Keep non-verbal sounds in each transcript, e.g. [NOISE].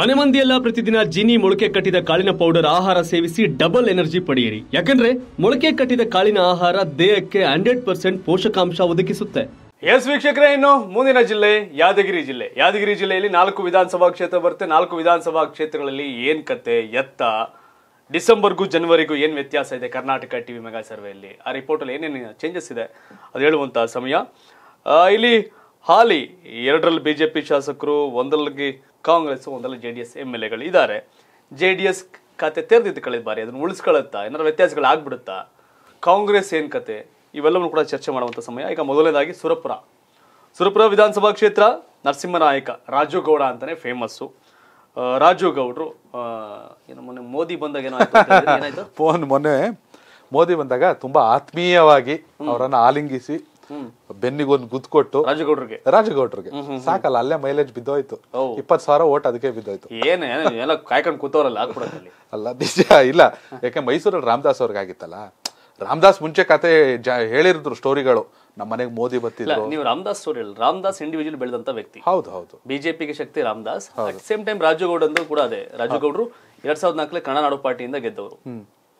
ಮನೆ ಮಂದಿಯೆಲ್ಲ ಪ್ರತಿದಿನ ಜಿನಿ ಮೊಳಕೆ ಕಟ್ಟಿದ ಕಾಳಿನ ಪೌಡರ್ ಆಹಾರ ಸೇವಿಸಿ ಡಬಲ್ ಎನರ್ಜಿ ಪಡೆಯಿರಿ ಯಾಕಂದ್ರೆ ಮೊಳಕೆ ಕಟ್ಟಿದ ಕಾಳಿನ ಆಹಾರ ದೇಹಕ್ಕೆ ಹಂಡ್ರೆಡ್ ಪರ್ಸೆಂಟ್ ಪೋಷಕಾಂಶ ಒದಗಿಸುತ್ತೆ ಎಸ್ ವೀಕ್ಷಕರೇ ಇನ್ನು ಮುಂದಿನ ಜಿಲ್ಲೆ ಯಾದಗಿರಿ ಜಿಲ್ಲೆ ಯಾದಗಿರಿ ಜಿಲ್ಲೆಯಲ್ಲಿ ನಾಲ್ಕು ವಿಧಾನಸಭಾ ಕ್ಷೇತ್ರ ಬರುತ್ತೆ ನಾಲ್ಕು ವಿಧಾನಸಭಾ ಕ್ಷೇತ್ರಗಳಲ್ಲಿ ಏನ್ ಕತೆ ಎತ್ತ ಡಿಸೆಂಬರ್ಗೂ ಜನವರಿಗೂ ಏನು ವ್ಯತ್ಯಾಸ ಇದೆ ಕರ್ನಾಟಕ ಟಿವಿ ಮೆಗಾ ಸರ್ವೆಯಲ್ಲಿ ಆ ರಿಪೋರ್ಟ್ ಅಲ್ಲಿ ಏನೇನು ಚೇಂಜಸ್ ಇದೆ ಅದು ಹೇಳುವಂತಹ ಸಮಯ ಇಲ್ಲಿ ಹಾಲಿ ಎರಡರಲ್ಲಿ ಬಿಜೆಪಿ ಶಾಸಕರು ಒಂದರಲ್ಲಿ ಕಾಂಗ್ರೆಸ್ ಒಂದಲ್ಲ J D S M L ಎಗಳು ಇದ್ದಾರೆ ಜೆ ಡಿ ಎಸ್ ಖಾತೆ ತೆರೆದಿತ್ತು ಕಳೆದ ಬಾರಿ ಅದನ್ನು ಉಳಿಸ್ಕೊಳ್ಳುತ್ತಾ ಏನಾದ್ರು ವ್ಯತ್ಯಾಸಗಳಾಗ್ಬಿಡುತ್ತಾ ಕಾಂಗ್ರೆಸ್ ಏನು ಕತೆ ಇವೆಲ್ಲವನ್ನು ಕೂಡ ಚರ್ಚೆ ಮಾಡುವಂತ ಸಮಯ ಈಗ ಮೊದಲನೇದಾಗಿ ಸುರಪುರ ಸುರಪುರ ವಿಧಾನಸಭಾ ಕ್ಷೇತ್ರ ನರಸಿಂಹನಾಯಕ ಗೌಡ ಅಂತಾನೆ ಫೇಮಸ್ಸು ರಾಜುಗೌಡರು ಏನು ಮೊನ್ನೆ ಮೋದಿ ಬಂದಾಗ ಏನಾಯ್ತು [LAUGHS] ಫೋನ್ ಮೊನ್ನೆ ಮೋದಿ ಬಂದಾಗ ತುಂಬಾ ಆತ್ಮೀಯವಾಗಿ ಅವರನ್ನು ಆಲಿಂಗಿಸಿ ಬೆನ್ನಿಗೊಂದು ಗುದ್ ಕೊಟ್ಟು ರಾಜಗೌಡ್ರಿಗೆ ರಾಜಗೌಡ್ರಿಗೆ ಸಾಕಲ್ಲ ಅಲ್ಲೇ ಮೈಲೇಜ್ ಬಿದ್ದೋಯ್ತು ಇಪ್ಪತ್ ಸಾವಿರ ಓಟ್ ಅದಕ್ಕೆ ಬಿದ್ದೋಯ್ತು ಏನು ಕಾಯ್ಕೊಂಡು ಕೂತವ್ರಲ್ಲ ಅಲ್ಲ ನಿಜ ಇಲ್ಲ ಯಾಕೆ ಮೈಸೂರಲ್ಲಿ ರಾಮದಾಸ್ ಅವ್ರಿಗೆ ಆಗಿತ್ತಲ್ಲ ರಾಮದಾಸ್ ಮುಂಚೆ ಕತೆ ಹೇಳಿರಿದ್ರು ಸ್ಟೋರಿಗಳು ನಮ್ಮ ಮನೆಗೆ ಮೋದಿ ಬರ್ತಿಲ್ಲ ನೀವು ರಾಮದಾಸ್ ಸ್ಟೋರಿ ಹೇಳಿ ರಾಮದಾಸ್ ಇಂಡಿವಿಜುವಲ್ ಬೆಳೆದಂತ ವ್ಯಕ್ತಿ ಹೌದು ಹೌದು ಬಿಜೆಪಿಗೆ ಶಕ್ತಿ Ramdas at same time Rajagowda ಅಂದ್ರು ಕೂಡ ಅದೇ ರಾಜಗೌಡರು ಎರಡ್ ಸಾವಿರದ ನಾಲ್ಕಲ್ಲಿ ಕನ್ನಡ ನಾಡು ಪಾರ್ಟಿಯಿಂದ ಗೆದ್ದವರು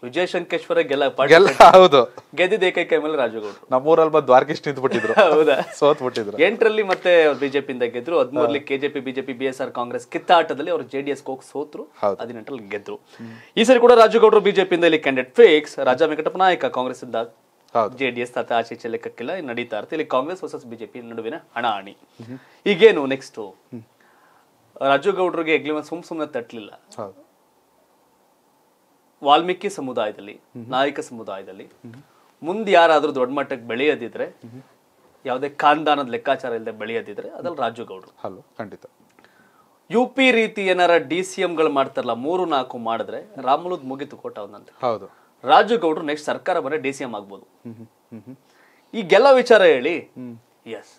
ವಿಜಯ ಶಂಕೇಶ್ವರ ಗೆಲ್ಲ ಗೆಲ್ಲ ಹೌದು ಗೆದ್ದಿದ್ದ ಏಕೈಕ ಎಮ್ ಎಲ್ ರಾಜಗೌಡ ನಮ್ಮೂರಲ್ಲಿ ಬಂದು ದ್ವಾರಕೀಶ್ ನಿಂತು ಬಿಟ್ಟಿದ್ರು [LAUGHS] ಹೌದಾ ಸೋತ್ ಬಿಟ್ಟಿದ್ರು ಎಂಟರಲ್ಲಿ ಮತ್ತೆ ಬಿಜೆಪಿಯಿಂದ ಗೆದ್ರು ಹದಿಮೂರಲ್ಲಿ KJP BJP B S R Congress ಕಿತ್ತಾಟದಲ್ಲಿ ಅವರು ಜೆ ಡಿ ಎಸ್ ಹೋಗಿ ಸೋತ್ರು ಹದಿನೆಂಟರಲ್ಲಿ ಗೆದ್ರು ಈ ಸರಿ ಕೂಡ ರಾಜಗೌಡರು ಬಿಜೆಪಿಯಿಂದ ಇಲ್ಲಿ ಕ್ಯಾಂಡಿಡೇಟ್ ಫಿಕ್ಸ್ ರಾಜಾ ವೆಂಕಟಪ್ಪ ನಾಯಕ ಕಾಂಗ್ರೆಸ್ ಇಂದ ಜೆ ಡಿ ಎಸ್ ತಾತ ಆಚೆ ಲೆಕ್ಕಕ್ಕಿಲ್ಲ ನಡೀತಾ ಇರ್ತದೆ ಇಲ್ಲಿ ಕಾಂಗ್ರೆಸ್ ವರ್ಸಸ್ ಬಿಜೆಪಿ ನಡುವಿನ ಹಣಾಹಣಿ ಈಗೇನು ನೆಕ್ಸ್ಟ್ ರಾಜು ಎಗ್ಲಿಮ ಸುಮ್ ಸುಮ್ಮನೆ ತಟ್ಟಲಿಲ್ಲ ವಾಲ್ಮೀಕಿ ಸಮುದಾಯದಲ್ಲಿ ನಾಯಕ ಸಮುದಾಯದಲ್ಲಿ ಮುಂದೆ ಯಾರಾದರೂ ದೊಡ್ಡ ಮಟ್ಟಕ್ಕೆ ಬೆಳೆಯದಿದ್ರೆ ಯಾವುದೇ ಖಾನ್ದಾನದ ಲೆಕ್ಕಾಚಾರ ಇಲ್ಲದೆ ಬೆಳೆಯದಿದ್ರೆ ಅದ್ರಲ್ಲಿ ರಾಜುಗೌಡರು ಹಲೋ ಖಂಡಿತ ಯು ಪಿ ರೀತಿ ಏನಾರ ಡಿ ಸಿ ಎಂಗಳು ಮಾಡ್ತಾರಲ್ಲ ಮೂರು ನಾಲ್ಕು ಮಾಡಿದ್ರೆ ರಾಮುಲುದ್ ಮುಗಿತು ಕೋಟ ಒಂದಂತ ಹೌದು ರಾಜುಗೌಡರು ನೆಕ್ಸ್ಟ್ ಸರ್ಕಾರ ಬಂದ್ರೆ ಡಿ ಸಿ ಎಂ ಆಗ್ಬೋದು ಈಗೆಲ್ಲ ವಿಚಾರ ಹೇಳಿ ಎಸ್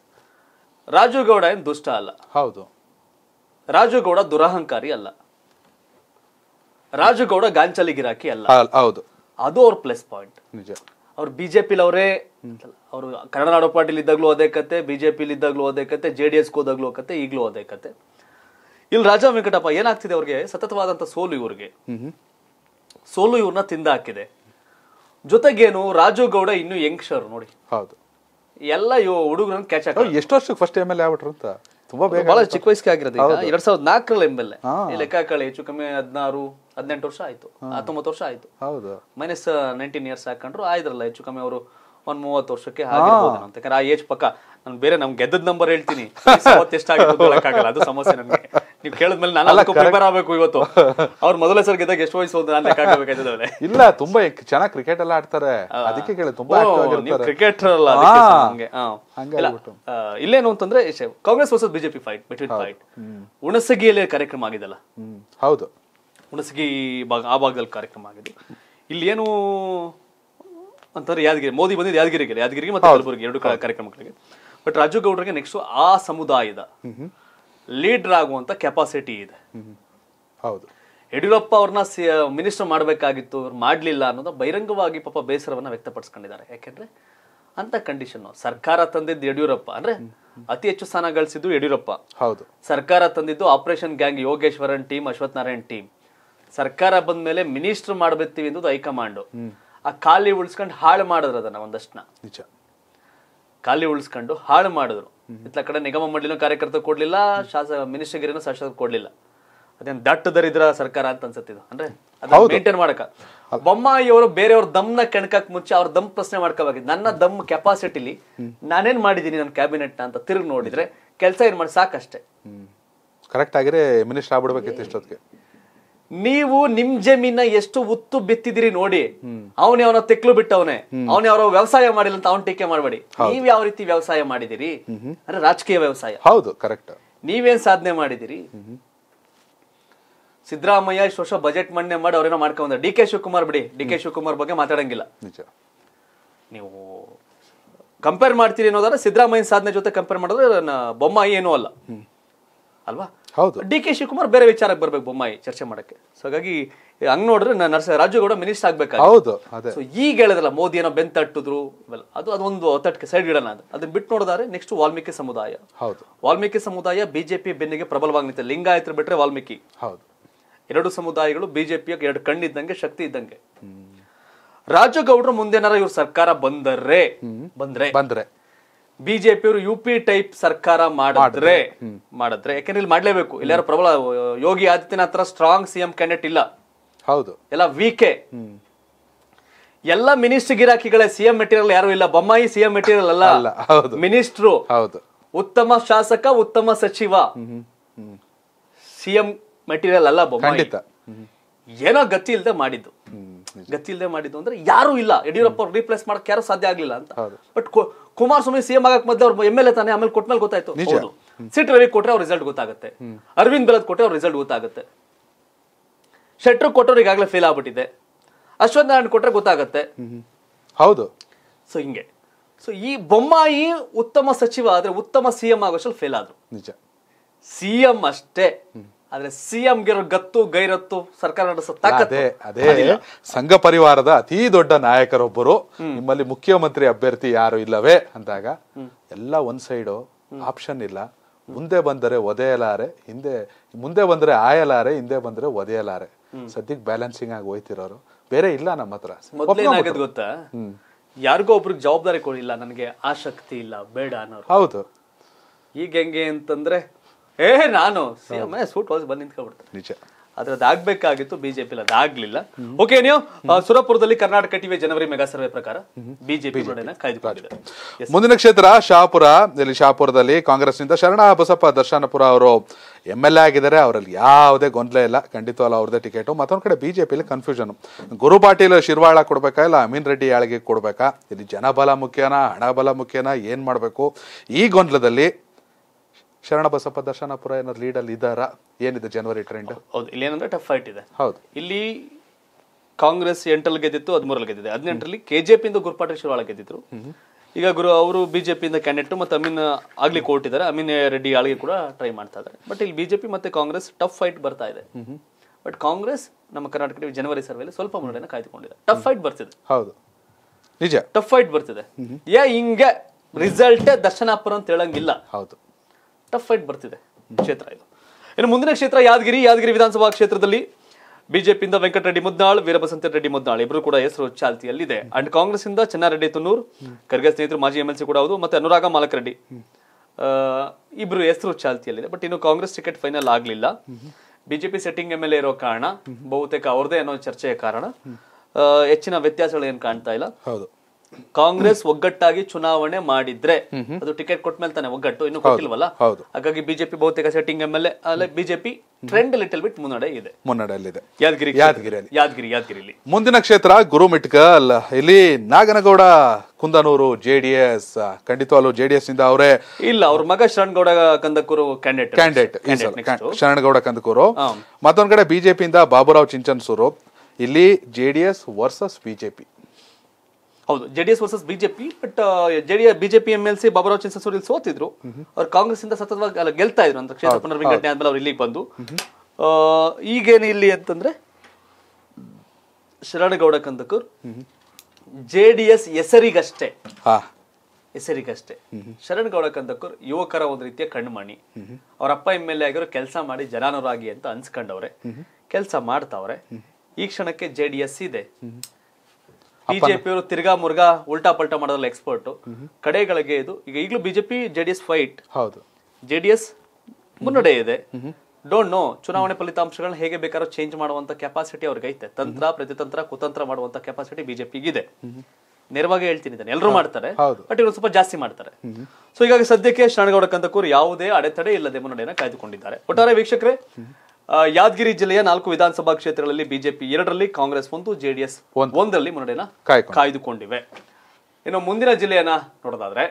ರಾಜುಗೌಡ ಏನು ದುಷ್ಟ ಅಲ್ಲ ಹೌದು ರಾಜುಗೌಡ ದುರಹಂಕಾರಿ ಅಲ್ಲ ರಾಜುಗೌಡ ಗಾಂಚಲಿ ಗಿರಾಕಿ ಅಲ್ಲ ಹೌದು ಅದು ಅವ್ರ ಪ್ಲಸ್ ಪಾಯಿಂಟ್ ನಿಜ ಅವ್ರು ಬಿಜೆಪಿ ಅವರೇ ಅವರು ಕನ್ನಡ ನಾಡು ಪಾರ್ಟಿಲಿ ಇದ್ದಾಗ್ಲೂ ಅದೇ ಕತೆ ಬಿಜೆಪಿ ಇದ್ದಾಗ್ಲೂ ಅದೇ ಕತೆ ಜೆ ಡಿ ಎಸ್ ಹೋದಾಗ್ಲೂ ಕತೆ ಈಗಲೂ ಅದೇ ಕತೆ ಇಲ್ಲಿ ರಾಜ ವೆಂಕಟಪ್ಪ ಏನಾಗ್ತಿದೆ ಅವ್ರಿಗೆ ಸತತವಾದಂತ ಸೋಲು ಇವ್ರಿಗೆ ಸೋಲು ಇವ್ರನ್ನ ತಿಂದ ಹಾಕಿದೆ ಜೊತೆಗೇನು ರಾಜು ಗೌಡ ಇನ್ನು ಯಂಗ್ಸ್ಟರ್ ನೋಡಿ ಹೌದು ಎಲ್ಲ ಇವ್ ಹುಡುಗರನ್ನ ಕ್ಯಾಚ್ ಹಾಕಿ ಎಷ್ಟು ವರ್ಷಕ್ಕೆ ಫಸ್ಟ್ ಎಮ್ ಎಲ್ ಆಗ್ಬಿಟ್ರು ಅಂತ ತುಂಬಾ ಬಹಳ ಚಿಕ್ಕ ವಯಸ್ಸಿಗೆ ಆಗಿರೋದು ಎರಡ್ ಸಾವಿರದ ನಾಲ್ಕರಲ್ಲಿ ಎಂ ಎಲ್ ಲೆಕ್ಕ ಕಳೆ ಹೆಚ್ಚು ಕಮ್ಮಿ ಹದಿನಾರು ಹದಿನೆಂಟು ವರ್ಷ ಆಯ್ತು ಹತ್ತೊಂಬತ್ತು ವರ್ಷ ಆಯ್ತು ಹೌದು ಮೈನಸ್ ನೈನ್ಟೀನ್ ಇಯರ್ಸ್ ಹಾಕೊಂಡ್ರು ಆಯ್ದ್ರಲ್ಲ ಹೆಚ್ಚು ಕಮ್ಮಿ ಅವರು ಒಂದ್ ಮೂವತ್ತು ವರ್ಷಕ್ಕೆ ಅಂತ ಯಾಕಂದ್ರೆ ಆ ಏಜ್ ಪಕ್ಕ ನಾನು ಬೇರೆ ನಮ್ ಗೆದ್ದದ್ ನಂಬರ್ ಹೇಳ್ತೀನಿ ಎಷ್ಟಾಗಲ್ಲ ಅದು ಸಮಸ್ಯೆ ನನಗೆ ನೀವು ಕೇಳಿದ್ಮೇಲೆ ನಾನು ಪ್ರಿಪೇರ್ ಆಗಬೇಕು ಇವತ್ತು ಅವ್ರ ಮೊದಲ ಸರ್ ಗೆದ್ದಾಗ ಎಷ್ಟು ವಯಸ್ಸು ನಾನು ಲೆಕ್ಕ ಇಲ್ಲ ತುಂಬಾ ಚೆನ್ನಾಗಿ ಕ್ರಿಕೆಟ್ ಎಲ್ಲ ಆಡ್ತಾರೆ ಅದಕ್ಕೆ ಕೇಳಿ ತುಂಬಾ ಕ್ರಿಕೆಟ್ ಅಲ್ಲ ಇಲ್ಲೇನು ಅಂತಂದ್ರೆ Congress versus BJP fight between fight ಉಣಸಗಿಯಲ್ಲಿ ಕಾರ್ಯಕ್ರಮ ಆಗಿದಲ್ಲ ಹೌದು ಹುಣಸಗಿ ಭಾಗ ಆ ಭಾಗದಲ್ಲಿ ಕಾರ್ಯಕ್ರಮ ಆಗಿದೆ ಇಲ್ಲಿ ಏನು ಅಂತಂದ್ರೆ ಯಾದಗಿರಿ ಮೋದಿ ಬಂದಿದ್ದು ಯಾದಗಿರಿಗೆ ಯಾದಗಿರಿಗೆ ಮತ್ತೆ ಕಲಬುರಗಿ ಎರಡು ಕಾರ್ಯಕ್ರಮಗಳಿಗೆ ಬಟ್ ರಾಜು ಗೌಡ್ರಿಗೆ ನೆಕ್ಸ್ಟ್ ಆ ಸಮುದಾಯದ ಲೀಡರ್ ಆಗುವಂತ ಕೆಪಾಸಿಟಿ ಇದೆ ಹೌದು ಯಡಿಯೂರಪ್ಪ ಅವ್ರನ್ನ ಮಿನಿಸ್ಟರ್ ಮಾಡಬೇಕಾಗಿತ್ತು ಅವ್ರು ಮಾಡಲಿಲ್ಲ ಅನ್ನೋದು ಬಹಿರಂಗವಾಗಿ ಪಾಪ ಬೇಸರವನ್ನ ವ್ಯಕ್ತಪಡಿಸ್ಕೊಂಡಿದ್ದಾರೆ ಯಾಕೆಂದ್ರೆ ಅಂತ ಕಂಡೀಷನ್ ಸರ್ಕಾರ ತಂದಿದ್ದು ಯಡಿಯೂರಪ್ಪ ಅಂದ್ರೆ ಅತಿ ಹೆಚ್ಚು ಸ್ಥಾನ ಗಳಿಸಿದ್ದು ಯಡಿಯೂರಪ್ಪ ಹೌದು ಸರ್ಕಾರ ತಂದಿದ್ದು ಆಪರೇಷನ್ ಗ್ಯಾಂಗ್ ಯೋಗೇಶ್ವರನ್ ಟೀಮ್ ಅಶ್ವಥ್ ನಾರಾಯಣ್ ಟೀಮ್ ಸರ್ಕಾರ ಬಂದ ಮೇಲೆ ಮಿನಿಸ್ಟರ್ ಮಾಡ್ಬಿತ್ತೀವಿ ಅನ್ನೋದು ಹೈಕಮಾಂಡು ಆ ಖಾಲಿ ಉಳಿಸ್ಕೊಂಡು ಹಾಳು ಮಾಡಿದ್ರು ಅದನ್ನ ಒಂದಷ್ಟನ ನಿಜ ಖಾಲಿ ಉಳಿಸ್ಕೊಂಡು ಹಾಳು ಮಾಡಿದ್ರು ಇತ್ತ ಕಡೆ ನಿಗಮ ಮಂಡಳಿನೂ ಕಾರ್ಯಕರ್ತ ಕೊಡ್ಲಿಲ್ಲ ಶಾಸಕ ಮಿನಿಸ್ಟರ್ಗಿರಿನೂ ಶಾಸಕ ಕೊಡ್ಲಿಲ್ಲ ಅದೇನು ದಟ್ಟ ದರಿದ್ರ ಸರ್ಕಾರ ಅಂತ ಇದು ಅಂದ್ರೆ ಮೇಂಟೈನ್ ಮಾಡಕ ಬೊಮ್ಮಾಯಿ ಅವರು ಬೇರೆಯವ್ರ ದಮ್ನ ಕೆಣಕಕ್ ಮುಂಚೆ ಅವ್ರ ದಮ್ ಪ್ರಶ್ನೆ ಮಾಡ್ಕೋಬೇಕು ನನ್ನ ದಮ್ ಕೆಪಾಸಿಟಿಲಿ ನಾನೇನ್ ಮಾಡಿದೀನಿ ನನ್ನ ಕ್ಯಾಬಿನೆಟ್ ಅಂತ ತಿರುಗಿ ನೋಡಿದ್ರೆ ಕೆಲಸ ಏನ್ ಮಾಡಿ ಸಾಕಷ್ಟೇ ಕರೆಕ್ಟ್ ಆಗಿರೇ ಮಿನಿಸ್ಟರ್ ಆಗ್ಬಿಡ್ಬೇಕಿತ್ತು ಇಷ್ಟೊತ್ತಿಗೆ ನೀವು ನಿಮ್ ಜಮೀನ ಎಷ್ಟು ಉತ್ತು ಬಿತ್ತಿದಿರಿ ನೋಡಿ ಅವನೇ ಅವನ ತೆಕ್ಲು ಬಿಟ್ಟವನೇ ಅವನೇ ಯಾವ ವ್ಯವಸಾಯ ಮಾಡಿಲ್ಲ ಅಂತ ಅವನ್ ಟೀಕೆ ಮಾಡಬೇಡಿ ನೀವ್ ಯಾವ ರೀತಿ ವ್ಯವಸಾಯ ಮಾಡಿದಿರಿ ಅಂದ್ರೆ ರಾಜಕೀಯ ವ್ಯವಸಾಯ ಹೌದು ಕರೆಕ್ಟ್ ನೀವೇನ್ ಸಾಧನೆ ಮಾಡಿದಿರಿ ಸಿದ್ದರಾಮಯ್ಯ ಇಷ್ಟು ವರ್ಷ ಬಜೆಟ್ ಮಂಡನೆ ಮಾಡಿ ಅವ್ರೇನೋ ಮಾಡ್ಕೊಂಡ್ರೆ ಡಿ ಕೆ ಶಿವಕುಮಾರ್ ಬಿಡಿ ಡಿ ಕೆ ಶಿವಕುಮಾರ್ ಬಗ್ಗೆ ಮಾತಾಡಂಗಿಲ್ಲ ನೀವು ಕಂಪೇರ್ ಮಾಡ್ತೀರಿ ಅನ್ನೋದಾದ್ರೆ ಸಿದ್ದರಾಮಯ್ಯ ಸಾಧನೆ ಜೊತೆ ಕಂಪೇರ್ ಮಾಡಿದ್ರೆ ಬೊಮ್ಮಾಯಿ ಏನೂ ಅಲ್ಲ ಅಲ್ವಾ ಹೌದು ಡಿ ಕೆ ಶಿವಕುಮಾರ್ ಬೇರೆ ವಿಚಾರಕ್ಕೆ ಬರ್ಬೇಕು ಬೊಮ್ಮಾಯಿ ಚರ್ಚೆ ಮಾಡಕ್ಕೆ ಸೊ ಹಾಗಾಗಿ ಹಂಗ್ ನೋಡಿದ್ರೆ ನರ್ಸ ರಾಜುಗೌಡ ಮಿನಿಸ್ಟರ್ ಆಗ್ಬೇಕು ಹೌದು ಸೊ ಈಗ ಹೇಳಿದ್ರಲ್ಲ ಮೋದಿ ಏನೋ ಬೆನ್ ತಟ್ಟಿದ್ರು ಅದು ಅದೊಂದು ತಟ್ಟಕ್ಕೆ ಸೈಡ್ ಇಡಲ್ಲ ಅಂತ ಅದನ್ನ ಬಿಟ್ಟು ನೋಡಿದ್ರೆ ನೆಕ್ಸ್ಟ್ ವಾಲ್ಮೀಕಿ ಸಮುದಾಯ ಹೌದು ವಾಲ್ಮೀಕಿ ಸಮುದಾಯ ಬಿಜೆಪಿ ಬೆನ್ನಿಗೆ ಪ್ರಬಲವಾಗಿ ಲಿಂಗಾಯತ್ರ ಬಿಟ್ರೆ ವಾಲ್ಮೀಕಿ ಹೌದು ಎರಡು ಸಮುದಾಯಗಳು ಬಿಜೆಪಿಯ ಎರಡು ಕಣ್ಣಿದ್ದಂಗೆ ಶಕ್ತಿ ಇದ್ದಂಗೆ ರಾಜಗೌಡರು ಮುಂದೇನಾರ ಇವ್ರ ಸರ್ಕಾರ ಬಂದರೆ ಬಂದ್ರೆ ಬಂದ್ರೆ ಬಿಜೆಪಿಯವರು ಯು ಪಿ ಟೈಪ್ ಸರ್ಕಾರ ಮಾಡಿದ್ರೆ ಮಾಡಿದ್ರೆ ಯಾಕಂದ್ರೆ ಇಲ್ಲಿ ಮಾಡ್ಲೇಬೇಕು ಇಲ್ಲಾರ ಪ್ರಬಲ Yogi Adityanath strong CM candidate ಇಲ್ಲ ಹೌದು ಎಲ್ಲ ವಿಕೆ ಎಲ್ಲ ಮಿನಿಸ್ಟರ್ ಗಿರಾಕಿಗಳೇ ಸಿಎಂ ಮೆಟೀರಿಯಲ್ ಯಾರು ಇಲ್ಲ ಬೊಮ್ಮಾಯಿ ಸಿಎಂ ಮೆಟೀರಿಯಲ್ ಅಲ್ಲ ಮಿನಿಸ್ಟ್ರು ಹೌದು ಉತ್ತಮ ಶಾಸಕ ಉತ್ತಮ ಸಚಿವ ಸಿಎಂ ಮೆಟೀರಿಯಲ್ ಅಲ್ಲ ಬೊಮ್ಮಾಯಿ ಏನೋ ಗತಿ ಇಲ್ಲದೆ ಮಾಡಿದ್ದು ಗತಿಲ್ದೇ ಮಾಡಿದ್ದು ಅಂದ್ರೆ ಯಾರು ಇಲ್ಲ ಯಡಿಯೂರಪ್ಪ ಅವ್ರು ರೀಪ್ಲೇಸ್ ಮಾಡಕ್ಕೆ ಯಾರು ಸಾಧ್ಯ ಆಗಲಿಲ್ಲ ಅಂತ ಬಟ್ ಕುಮಾರಸ್ವಾಮಿ ಸಿಎಂ ಆಗಕ್ ಮೊದಲು ಅವ್ರು ಎಮ್ ಎಲ್ ಎ ತಾನೆ ಆಮೇಲೆ ಕೊಟ್ಮೇಲೆ ಗೊತ್ತಾಯ್ತು ಸಿಟ್ ರವಿ ಕೊಟ್ರೆ ಅವ್ರ ರಿಸಲ್ಟ್ ಗೊತ್ತಾಗುತ್ತೆ ಅರವಿಂದ್ ಬೆಲದ್ ಕೊಟ್ರೆ ಅವ್ರ ರಿಸಲ್ಟ್ ಗೊತ್ತಾಗುತ್ತೆ ಶೆಟ್ರು ಕೊಟ್ಟವ್ರು ಈಗಾಗಲೇ ಫೇಲ್ ಆಗ್ಬಿಟ್ಟಿದೆ ಅಶ್ವಥ್ ನಾರಾಯಣ್ ಕೊಟ್ರೆ ಗೊತ್ತಾಗತ್ತೆ ಹೌದು ಸೊ ಹಿಂಗೆ ಸೊ ಈ ಬೊಮ್ಮಾಯಿ ಉತ್ತಮ ಸಚಿವ ಆದ್ರೆ ಉತ್ತಮ ಸಿಎಂ ಆಗೋಷ್ಟು ಫೇಲ್ ಆದ್ರು ನಿಜ ಸಿಎಂ ಅಷ್ಟೇ ಆದ್ರೆ ಸಿಎಂಗಿರೋ ಗತ್ತು ಗೈರತ್ತು ಸರ್ಕಾರ ಅದೇ ಸಂಘ ಪರಿವಾರದ ಅತಿ ದೊಡ್ಡ ನಾಯಕರೊಬ್ಬರು ನಿಮ್ಮಲ್ಲಿ ಮುಖ್ಯಮಂತ್ರಿ ಅಭ್ಯರ್ಥಿ ಯಾರು ಇಲ್ಲವೇ ಅಂದಾಗ ಎಲ್ಲ ಒಂದ್ ಸೈಡ್ ಆಪ್ಷನ್ ಇಲ್ಲ ಮುಂದೆ ಬಂದರೆ ಒದೆಯಲಾರೆ ಹಿಂದೆ ಮುಂದೆ ಬಂದ್ರೆ ಆಯಲಾರೆ ಹಿಂದೆ ಬಂದ್ರೆ ಒದೆಯಲಾರೆ ಸದ್ಯಕ್ಕೆ ಬ್ಯಾಲೆನ್ಸಿಂಗ್ ಆಗಿ ಹೋಯ್ತಿರೋರು ಬೇರೆ ಇಲ್ಲ ನಮ್ಮ ಹತ್ರ ಗೊತ್ತಾ ಯಾರಿಗೋ ಒಬ್ರಿಗೆ ಜವಾಬ್ದಾರಿ ಕೊಡಿಲ್ಲ ನನಗೆ ಆಸಕ್ತಿ ಇಲ್ಲ ಬೇಡ ಅನ್ನೋರು ಹೌದು ಈಗ ಹೆಂಗೆ ಅಂತಂದ್ರೆ ಏ ನಾನು ಸೂಟ್ ಹೋಗಿ ಬಂದು ನಿಂತ್ಕೊಂಡ್ಬಿಡ್ತಾರೆ ನಿಜ ಅದಾಗಬೇಕಾಗಿತ್ತು ಬಿಜೆಪಿ ಅದಾಗ್ಲಿಲ್ಲ ಓಕೆ ನೀವು ಸುರಪುರದಲ್ಲಿ ಕರ್ನಾಟಕ ಟಿವಿ ಜನವರಿ ಮೆಗಾ ಸರ್ವೆ ಪ್ರಕಾರ ಬಿಜೆಪಿ ಮುಂದಿನ ಕ್ಷೇತ್ರ ಶಾಪುರ ಇಲ್ಲಿ ಶಾಪುರದಲ್ಲಿ ನಿಂದ ಶರಣ ಬಸಪ್ಪ ದರ್ಶನಪುರ ಅವರು ಎಂಎಲ್ಎ ಎಲ್ ಎ ಆಗಿದ್ದಾರೆ ಅವರಲ್ಲಿ ಯಾವುದೇ ಗೊಂದಲ ಇಲ್ಲ ಖಂಡಿತ ಅಲ್ಲ ಅವ್ರದೇ ಟಿಕೆಟ್ ಮತ್ತೊಂದು ಕಡೆ ಬಿಜೆಪಿ ಕನ್ಫ್ಯೂಷನ್ ಗುರು ಪಾಟೀಲ್ ಶಿರ್ವಾಳ ಕೊಡ್ಬೇಕಾ ಇಲ್ಲ ಅಮೀನ್ ರೆಡ್ಡಿ ಯಾಳಿಗೆ ಕೊಡ್ಬೇಕಾ ಇಲ್ಲಿ ಜನಬಲ ಮುಖ್ಯನಾ ಹಣ ಬಲ ಮುಖ್ಯನಾ ಏನು ಮಾಡಬೇಕು ಈ ಗೊಂದಲದಲ್ಲಿ ಶರಣ ಬಸಪ್ಪ ದರ್ಶನಪುರ ಏನಾದ್ರು ಅಲ್ಲಿ ಇದ್ದಾರಾ ಏನಿದೆ ಜನವರಿ ಟ್ರೆಂಡ್ ಹೌದು ಇಲ್ಲಿ ಏನಂದ್ರೆ ಟಫ್ ಫೈಟ್ ಇದೆ ಹೌದು ಇಲ್ಲಿ ಕಾಂಗ್ರೆಸ್ ಎಂಟರಲ್ಲಿ ಗೆದ್ದಿತ್ತು ಹದಿಮೂರಲ್ಲಿ ಗೆದ್ದಿದೆ ಹದಿನೆಂಟರಲ್ಲಿ ಕೆಜೆಪಿ ಇಂದ ಗುರುಪಾಠ ಶಿರವಾಳ ಗೆದ್ದಿದ್ರು ಈಗ ಗುರು ಅವರು ಬಿಜೆಪಿಯಿಂದ ಕ್ಯಾಂಡಿಡೇಟ್ ಮತ್ತೆ ಅಮೀನ್ ಆಗ್ಲಿ ಕೋರ್ಟ್ ಅಮೀನ್ ರೆಡ್ಡಿ ಆಳಿಗೆ ಕೂಡ ಟ್ರೈ ಮಾಡ್ತಾ ಇದ್ದಾರೆ ಬಟ್ ಇಲ್ಲಿ ಬಿಜೆಪಿ ಮತ್ತೆ ಕಾಂಗ್ರೆಸ್ ಟಫ್ ಫೈಟ್ ಬರ್ತಾ ಇದೆ ಬಟ್ ಕಾಂಗ್ರೆಸ್ ನಮ್ಮ ಕರ್ನಾಟಕ ಜನವರಿ ಸರ್ವೆಯಲ್ಲಿ ಸ್ವಲ್ಪ ಮುನ್ನಡೆಯನ್ನು ಕಾಯ್ದುಕೊಂಡಿದೆ ಟಫ್ ಫೈಟ್ ಬರ್ತಿದೆ ಹೌದು ನಿಜ ಟಫ್ ಫೈಟ್ ಬರ್ತಿದೆ ಏ ಹಿಂಗೆ ರಿಸಲ್ಟ್ ದರ್ಶನಾಪುರ ಅಂತ ಹೇಳಂಗಿಲ್ಲ ಹೌದು ಟಫ್ ಫೈಟ್ ಬರ್ತಿದೆ ಕ್ಷೇತ್ರ ಇದು ಇನ್ನು ಮುಂದಿನ ಕ್ಷೇತ್ರ ಯಾದಗಿರಿ ಯಾದಗಿರಿ ವಿಧಾನಸಭಾ ಕ್ಷೇತ್ರದಲ್ಲಿ ಬಿಜೆಪಿಯಿಂದ ವೆಂಕಟರೆಡ್ಡಿ ಮುದ್ನಾಳ್ ವೀರಬಸಂತ ರೆಡ್ಡಿ ಮುದ್ನಾಳ್ ಇಬ್ಬರು ಕೂಡ ಹೆಸರು ಚಾಲ್ತಿಯಲ್ಲಿದೆ ಅಂಡ್ ಕಾಂಗ್ರೆಸ್ ಇಂದ ಚೆನ್ನಾರೆಡ್ಡಿ ತುನೂರ್ ಖರ್ಗೆ ಸ್ನೇಹಿತರು ಮಾಜಿ ಎಂ ಎಲ್ ಸಿ ಕೂಡ ಹೌದು ಮತ್ತೆ ಅನುರಾಗ ಮಾಲಕರೆಡ್ಡಿ ಇಬ್ರು ಹೆಸರು ಚಾಲ್ತಿಯಲ್ಲಿದೆ ಬಟ್ ಇನ್ನು ಕಾಂಗ್ರೆಸ್ ಟಿಕೆಟ್ ಫೈನಲ್ ಆಗಲಿಲ್ಲ BJP setting M L A ಇರೋ ಕಾರಣ ಬಹುತೇಕ ಅವ್ರದೇ ಅನ್ನೋ ಚರ್ಚೆಯ ಕಾರಣ ಹೆಚ್ಚಿನ ವ್ಯತ್ಯಾಸಗಳು ಏನು ಕಾಣ್ತಾ ಇಲ್ಲ ಹೌದು ಕಾಂಗ್ರೆಸ್ ಒಗ್ಗಟ್ಟಾಗಿ ಚುನಾವಣೆ ಮಾಡಿದ್ರೆ ಅದು ಟಿಕೆಟ್ ಕೊಟ್ಟ ಮೇಲೆ ತಾನೆ ಒಗ್ಗಟ್ಟು ಇನ್ನು ಕೊಟ್ಟಿಲ್ವಲ್ಲ ಹಾಗಾಗಿ ಬಿಜೆಪಿ ಬಹುತೇಕ setting M L A BJP trend little bit ಮುನ್ನಡೆ ಇದೆ ಮುನ್ನಡೆಯಲ್ಲಿದೆ ಯಾದಗಿರಿ ಯಾದಗಿರಿ ಯಾದಗಿರಿ ಯಾದಗಿರಿಲಿ ಮುಂದಿನ ಕ್ಷೇತ್ರ ಅಲ್ಲ ಇಲ್ಲಿ Naganagowda Kundanuru JDS D JDS ನಿಂದ ಅವರೇ ಇಲ್ಲ ಅವ್ರ ಮಗ ಶರಣಗೌಡ ಕಂದಕೂರು ಕ್ಯಾಂಡಿಡೇಟ್ ಕ್ಯಾಂಡಿಡೇಟ್ ಶರಣಗೌಡ ಕಂದಕೂರು ಮತ್ತೊಂದ್ ಕಡೆ ಬಿಜೆಪಿಯಿಂದ ಬಾಬುರಾವ್ ಚಿಂಚನ್ಸೂರು ಇಲ್ಲಿ ಜೆಡಿಎಸ್ ವರ್ಸಸ್ ಬಿಜೆಪಿ ಹೌದು JDS versus BJP but JDS BJP M L C Baburao ಸಸೂರಿ ಸೋತಿದ್ರು ಅವ್ರು ಕಾಂಗ್ರೆಸ್ ಇಂದ ಸತತವಾಗಿ ಅಲ್ಲ ಗೆಲ್ತಾ ಇದ್ರು ಅಂತ ಕ್ಷೇತ್ರ ಪುನರ್ವಿಂಗಡಣೆ ಆದ್ಮೇಲೆ ಅವ್ರು ಇಲ್ಲಿಗೆ ಬಂದು ಈಗೇನು ಇಲ್ಲಿ ಅಂತಂದ್ರೆ Sharanagowda Kandakur J D S ಹೆಸರಿಗಷ್ಟೇ ಹೆಸರಿಗಷ್ಟೇ ಶರಣಗೌಡ ಕಂದಕೂರ್ ಯುವಕರ ಒಂದು ರೀತಿಯ ಕಣ್ಮಣಿ ಅವ್ರ ಅಪ್ಪ ಎಮ್ ಎಲ್ ಎ ಆಗಿರೋ ಕೆಲಸ ಮಾಡಿ ಜನಾನುರಾಗಿ ಅಂತ ಅನ್ಸ್ಕೊಂಡವ್ರೆ ಕೆಲಸ ಮಾಡ್ತಾವ್ರೆ ಈ ಕ್ಷಣಕ್ಕೆ ಜೆ ಡಿ ಎಸ್ ಇದೆ ಬಿಜೆಪಿ ಅವರು ತಿರ್ಗಾ ಮುರ್ಗಾ ಉಲ್ಟಾ ಪಲ್ಟಾ ಮಾಡೋದ್ರಲ್ಲಿ ಎಕ್ಸ್ಪರ್ಟ್ ಕಡೆಗಳಿಗೆ ಇದು ಈಗ ಈಗಲೂ ಬಿಜೆಪಿ ಜೆಡಿಎಸ್ ಫೈಟ್ ಹೌದು ಜೆಡಿಎಸ್ ಮುನ್ನಡೆ ಇದೆ ಡೋಂಟ್ ನೋ ಚುನಾವಣೆ ಫಲಿತಾಂಶಗಳನ್ನ ಹೇಗೆ ಬೇಕಾದ್ರೂ ಚೇಂಜ್ ಮಾಡುವಂತ ಕೆಪಾಸಿಟಿ ಐತೆ ತಂತ್ರ ಪ್ರತಿತಂತ್ರ ಕುತಂತ್ರ ಮಾಡುವಂತ ಕೆಪಾಸಿಟಿ ಇದೆ ನೇರವಾಗಿ ಹೇಳ್ತೀನಿ ಎಲ್ಲರೂ ಮಾಡ್ತಾರೆ ಬಟ್ ಇವರು ಸ್ವಲ್ಪ ಜಾಸ್ತಿ ಮಾಡ್ತಾರೆ ಸೊ ಹೀಗಾಗಿ ಸದ್ಯಕ್ಕೆ ಶರಣಗೌಡ ಕಂದಕೂರು ಯಾವುದೇ ಅಡೆತಡೆ ಇಲ್ಲದೆ ಮುನ್ನಡೆಯನ್ನು ಕಾಯ್ದುಕೊಂಡಿದ್ದಾರೆ ಒಟ್ಟಾರೆ ವೀಕ್ಷಕರೇ ಯಾದಗಿರಿ ಜಿಲ್ಲೆಯ ನಾಲ್ಕು ವಿಧಾನಸಭಾ ಕ್ಷೇತ್ರಗಳಲ್ಲಿ ಬಿಜೆಪಿ ಎರಡರಲ್ಲಿ ಕಾಂಗ್ರೆಸ್ ಒಂದು ಜೆಡಿಎಸ್ ಒಂದರಲ್ಲಿ ಮುನ್ನಡೆಯನ್ನ ಕಾಯ್ದುಕೊಂಡಿವೆ ಇನ್ನು ಮುಂದಿನ ಜಿಲ್ಲೆಯನ್ನ ನೋಡೋದಾದ್ರೆ